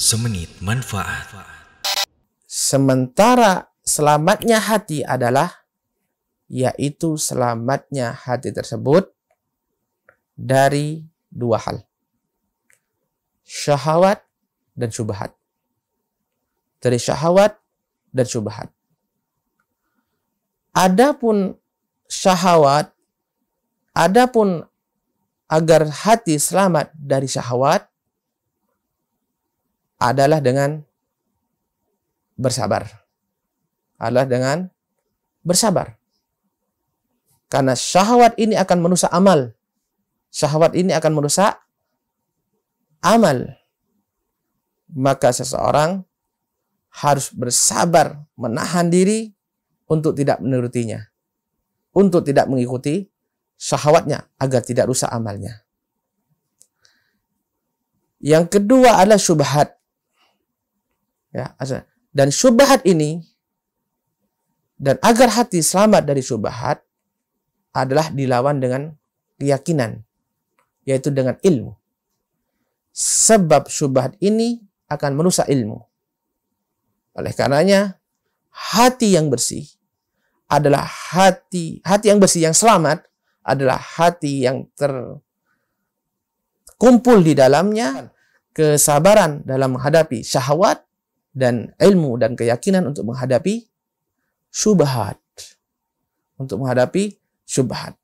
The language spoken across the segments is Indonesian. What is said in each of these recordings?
Semenit manfaat. Sementara selamatnya hati adalah yaitu selamatnya hati tersebut dari dua hal. Syahwat dan syubhat. Dari syahwat dan syubhat. Adapun syahwat, adapun agar hati selamat dari syahwat adalah dengan bersabar. Adalah dengan bersabar. Karena syahwat ini akan merusak amal. Syahwat ini akan merusak amal. Maka seseorang harus bersabar menahan diri untuk tidak menurutinya. Untuk tidak mengikuti syahwatnya agar tidak rusak amalnya. Yang kedua adalah syubhat. Ya, dan syubhat ini dan agar hati selamat dari syubhat adalah dilawan dengan keyakinan yaitu dengan ilmu. Sebab syubhat ini akan merusak ilmu. Oleh karenanya hati yang bersih adalah hati hati yang bersih yang selamat adalah hati yang terkumpul di dalamnya kesabaran dalam menghadapi syahwat dan ilmu dan keyakinan untuk menghadapi syubhat. Untuk menghadapi syubhat.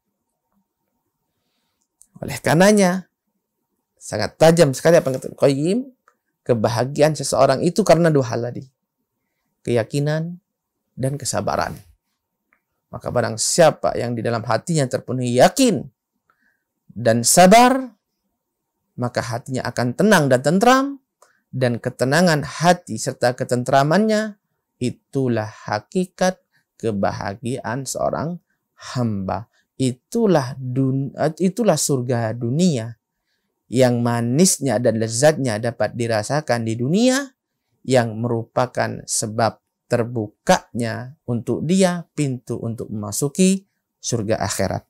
Oleh karenanya, sangat tajam sekali apa yang kata Qayyim, kebahagiaan seseorang itu karena dua hal tadi. Keyakinan dan kesabaran. Maka barang siapa yang di dalam hatinya terpenuhi yakin dan sabar, maka hatinya akan tenang dan tentram, dan ketenangan hati serta ketentramannya itulah hakikat kebahagiaan seorang hamba. Itulah dun, itulah surga dunia yang manisnya dan lezatnya dapat dirasakan di dunia yang merupakan sebab terbukanya untuk dia pintu untuk memasuki surga akhirat.